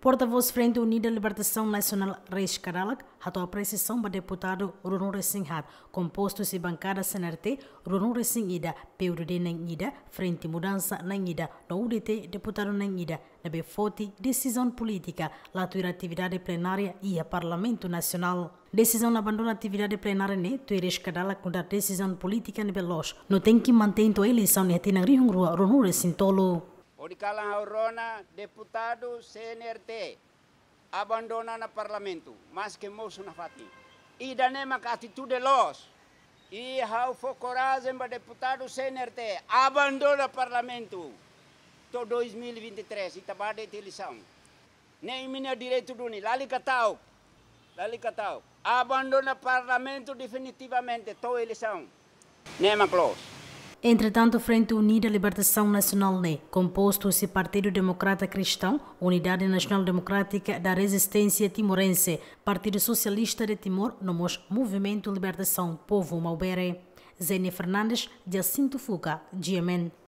Porta-voz Frente Unida Libertação Nacional Reis Karalak a apreciação para deputado Runur Singh composto se bancada CNRT, Runur Singhida, Ida, PUDD na Frente Mudança Nangida, no UDT, deputado na Ida, na decisão política, latura atividade plenária e a Parlamento Nacional. Decisão abandona atividade plenária ne tuere com contra decisão política ne Belos. Não tem que manter então a eleição ne atina rihungrua Runur Sintolo. Odikalang Aurona, deputado CNRT, abandona na parlamento, mas que moço na fati. E nema que atitude los, e hau Focorazem, coragem deputado CNRT, abandona parlamento, to 2023, itabada de eleição. Nem minha direito do ni, lali catau, lali catau, abandona parlamento definitivamente, to eleição. Nema close. Entretanto, Frente Unida Libertação Nacional NE, composto-se Partido Democrata Cristão, Unidade Nacional Democrática da Resistência Timorense, Partido Socialista de Timor, Nomos Movimento Libertação Povo Maubere, Zene Fernandes, Assinto Fuga, Amen.